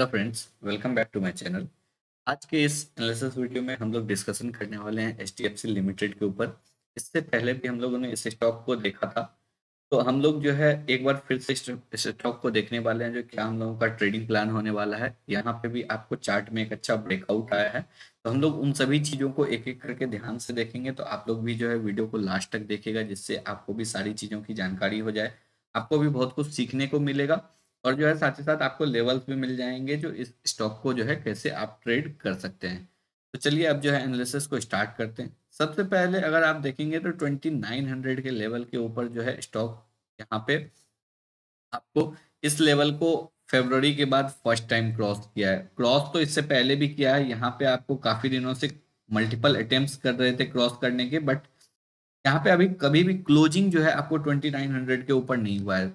hello friends welcome back to my channel आज के इस एनालिसिस वीडियो में हम लोग डिस्कशन करने वाले हैं एच लिमिटेड के ऊपर इससे पहले भी हम लोगों ने इस स्टॉक को देखा था तो हम लोग जो है एक बार फिर से इस स्टॉक को देखने वाले हैं जो क्या हम लोगों का ट्रेडिंग प्लान होने वाला है यहाँ पे भी आपको चार्ट में एक अच्छा ब्रेकआउट आया है तो हम लोग उन सभी चीज़ों को एक एक करके ध्यान से देखेंगे तो आप लोग भी जो है वीडियो को लास्ट तक देखेगा जिससे आपको भी सारी चीज़ों की जानकारी हो जाए आपको भी बहुत कुछ सीखने को मिलेगा और जो है साथ ही साथ आपको लेवल्स भी मिल जाएंगे जो इस स्टॉक को जो है कैसे आप ट्रेड कर सकते हैं तो चलिए अब जो है एनालिसिस को स्टार्ट करते हैं सबसे पहले अगर आप देखेंगे तो 2900 के लेवल के ऊपर जो है स्टॉक यहाँ पे आपको इस लेवल को फेबररी के बाद फर्स्ट टाइम क्रॉस किया है क्रॉस तो इससे पहले भी किया है यहाँ पे आपको काफी दिनों से मल्टीपल अटेम्प्ट कर रहे थे क्रॉस करने के बट यहाँ पे अभी कभी भी क्लोजिंग जो है आपको 2900 के ऊपर नहीं हुआ है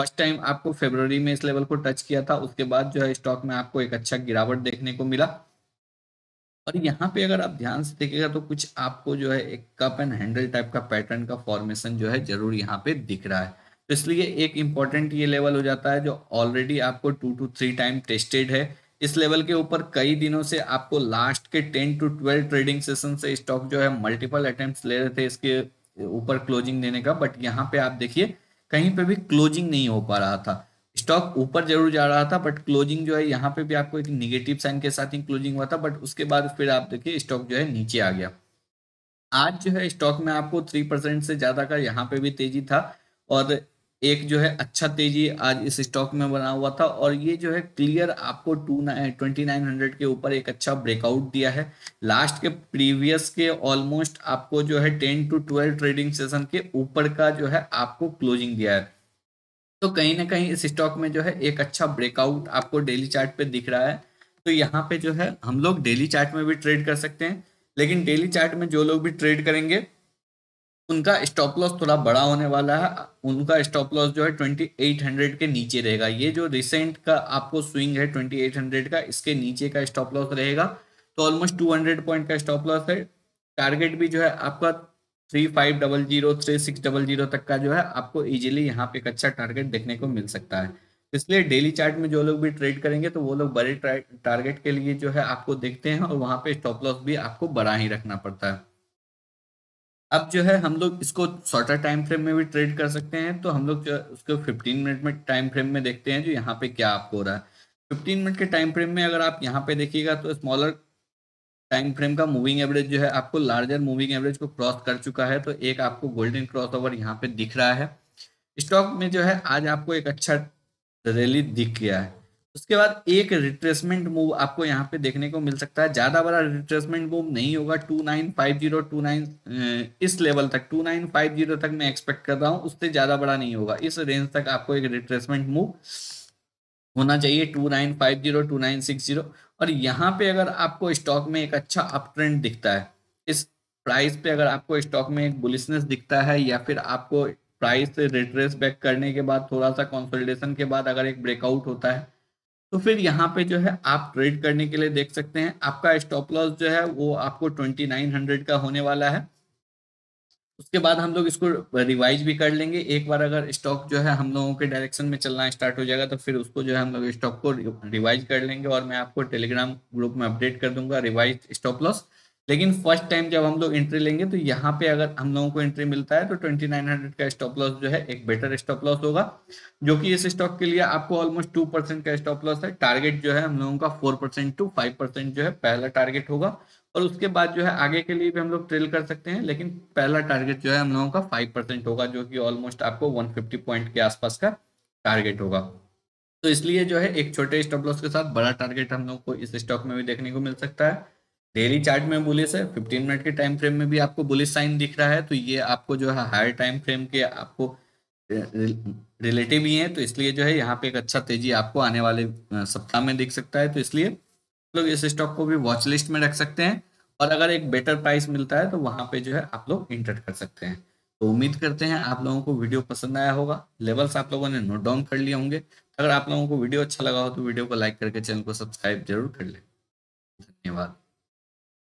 फर्स्ट टाइम आपको फेब्रवरी में इस लेवल को टच किया था उसके बाद जो है स्टॉक में आपको एक अच्छा गिरावट देखने को मिला और यहाँ पे अगर आप ध्यान से देखेगा तो कुछ आपको जो है एक कप एंड हैंडल टाइप का पैटर्न का फॉर्मेशन जो है जरूर यहाँ पे दिख रहा है तो इसलिए एक इम्पॉर्टेंट ये लेवल हो जाता है जो ऑलरेडी आपको two to three time tested है इस लेवल के ऊपर कई दिनों से आपको लास्ट के ten to twelve trading session से स्टॉक जो है मल्टीपल अटेम्प्ट ले रहे थे इसके ऊपर क्लोजिंग देने का बट यहाँ पे आप देखिए कहीं पे भी क्लोजिंग नहीं हो पा रहा था स्टॉक ऊपर जरूर जा रहा था बट क्लोजिंग जो है यहाँ पे भी आपको एक निगेटिव साइन के साथ ही क्लोजिंग हुआ था बट उसके बाद फिर आप देखिए स्टॉक जो है नीचे आ गया आज जो है स्टॉक में आपको थ्री परसेंट से ज़्यादा का यहाँ पे भी तेजी था और एक जो है अच्छा तेजी आज इस स्टॉक में बना हुआ था और ये जो है क्लियर आपको टू ट्वेंटी नाइन हंड्रेड के ऊपर एक अच्छा ब्रेकआउट दिया है लास्ट के प्रीवियस के ऑलमोस्ट आपको जो है ten to twelve trading session के ऊपर का जो है आपको क्लोजिंग दिया है तो कहीं ना कहीं इस स्टॉक में जो है एक अच्छा ब्रेकआउट आपको डेली चार्ट पे दिख रहा है तो यहाँ पे जो है हम लोग डेली चार्ट में भी ट्रेड कर सकते हैं लेकिन डेली चार्ट में जो लोग भी ट्रेड करेंगे उनका स्टॉप लॉस थोड़ा बड़ा होने वाला है उनका स्टॉप लॉस जो है 2800 के नीचे रहेगा ये जो रिसेंट का आपको स्विंग है 2800 का इसके नीचे का स्टॉप लॉस रहेगा तो ऑलमोस्ट 200 पॉइंट का स्टॉप लॉस है टारगेट भी जो है आपका three five double zero three six double zero तक का जो है आपको इजीली यहाँ पे एक अच्छा टारगेट देखने को मिल सकता है तो इसलिए डेली चार्ट में जो लोग भी ट्रेड करेंगे तो वो लोग बड़े टारगेट के लिए जो है आपको देखते हैं और वहाँ पे स्टॉप लॉस भी आपको बड़ा ही रखना पड़ता है अब जो है हम लोग इसको शॉर्टर टाइम फ्रेम में भी ट्रेड कर सकते हैं तो हम लोग जो उसको 15 मिनट में टाइम फ्रेम में देखते हैं जो यहाँ पे क्या आपको हो रहा है 15 मिनट के टाइम फ्रेम में अगर आप यहाँ पे देखिएगा तो स्मॉलर टाइम फ्रेम का मूविंग एवरेज जो है आपको लार्जर मूविंग एवरेज को क्रॉस कर चुका है तो एक आपको गोल्डन क्रॉस ओवर यहाँ पे दिख रहा है स्टॉक में जो है आज आपको एक अच्छा रैली दिख गया है उसके बाद एक रिट्रेसमेंट मूव आपको यहाँ पे देखने को मिल सकता है ज्यादा बड़ा रिट्रेसमेंट मूव नहीं होगा two nine five zero to nine इस लेवल तक टू नाइन फाइव जीरो तक मैं एक्सपेक्ट कर रहा हूँ उससे ज्यादा बड़ा नहीं होगा इस रेंज तक आपको एक रिट्रेसमेंट मूव होना चाहिए two nine five zero to nine six zero और यहाँ पे अगर आपको स्टॉक में एक अच्छा अप ट्रेंड दिखता है इस प्राइस पे अगर आपको स्टॉक में एक बुलिसनेस दिखता है या फिर आपको प्राइस रिट्रेस बैक करने के बाद थोड़ा सा कंसोलिडेशन के बाद अगर एक ब्रेकआउट होता है तो फिर यहाँ पे जो है आप ट्रेड करने के लिए देख सकते हैं आपका स्टॉप लॉस जो है वो आपको 2900 का होने वाला है उसके बाद हम लोग इसको रिवाइज भी कर लेंगे एक बार अगर स्टॉक जो है हम लोगों के डायरेक्शन में चलना स्टार्ट हो जाएगा तो फिर उसको जो है हम लोग स्टॉक को रिवाइज कर लेंगे और मैं आपको टेलीग्राम ग्रुप में अपडेट कर दूंगा रिवाइज स्टॉप लॉस लेकिन फर्स्ट टाइम जब हम लोग एंट्री लेंगे तो यहाँ पे अगर हम लोगों को एंट्री मिलता है तो 2900 का स्टॉप लॉस जो है एक बेटर स्टॉप लॉस होगा जो कि इस स्टॉक के लिए आपको ऑलमोस्ट टू परसेंट का स्टॉप लॉस है टारगेट जो है हम लोगों का four percent to five percent जो है पहला टारगेट होगा और उसके बाद जो है आगे के लिए भी हम लोग ट्रेल कर सकते हैं लेकिन पहला टारगेट जो है हम लोगों का फाइव परसेंट होगा जो कि ऑलमोस्ट आपको वन फिफ्टी पॉइंट के आसपास का टारगेट होगा तो इसलिए जो है एक छोटे स्टॉप लॉस के साथ बड़ा टारगेट हम लोग को इस स्टॉक में भी देखने को मिल सकता है डेली चार्ट में बुलिस है 15 मिनट के टाइम फ्रेम में भी आपको बुलिस साइन दिख रहा है तो ये आपको जो है हायर टाइम फ्रेम के आपको रिलेटिव ही है तो इसलिए जो है यहाँ पे एक अच्छा तेजी आपको आने वाले सप्ताह में दिख सकता है तो इसलिए लोग इस स्टॉक को भी वॉच लिस्ट में रख सकते हैं और अगर एक बेटर प्राइस मिलता है तो वहां पे जो है आप लोग इंटर कर सकते हैं तो उम्मीद करते हैं आप लोगों को वीडियो पसंद आया होगा लेवल्स आप लोगों ने नोट डाउन कर लिए होंगे अगर आप लोगों को वीडियो अच्छा लगा हो तो वीडियो को लाइक करके चैनल को सब्सक्राइब जरूर कर लें धन्यवाद